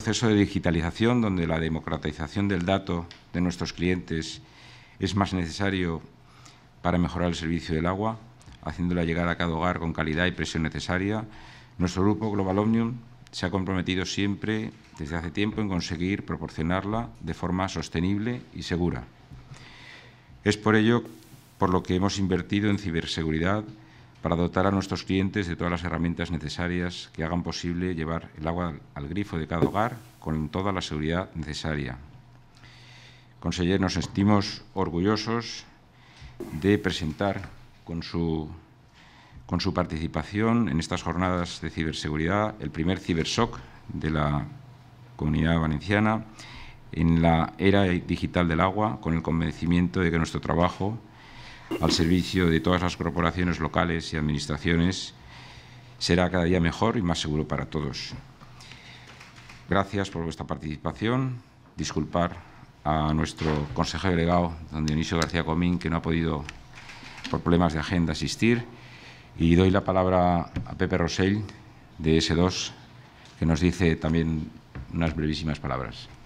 En proceso de digitalización, donde la democratización del dato de nuestros clientes es más necesario para mejorar el servicio del agua, haciéndola llegar a cada hogar con calidad y presión necesaria, nuestro grupo Global Omnium se ha comprometido siempre, desde hace tiempo, en conseguir proporcionarla de forma sostenible y segura. Es por ello por lo que hemos invertido en ciberseguridad para dotar a nuestros clientes de todas las herramientas necesarias que hagan posible llevar el agua al grifo de cada hogar con toda la seguridad necesaria. Conseller, nos sentimos orgullosos de presentar con su, con su participación en estas jornadas de ciberseguridad el primer cibersoc de la Comunidad Valenciana en la era digital del agua, con el convencimiento de que nuestro trabajo al servicio de todas las corporaciones locales y administraciones será cada día mejor y más seguro para todos. Gracias por vuestra participación. Disculpar a nuestro consejero delegado, don Dionisio García Comín, que no ha podido, por problemas de agenda, asistir. Y doy la palabra a Pepe Rosell, de S2, que nos dice también unas brevísimas palabras.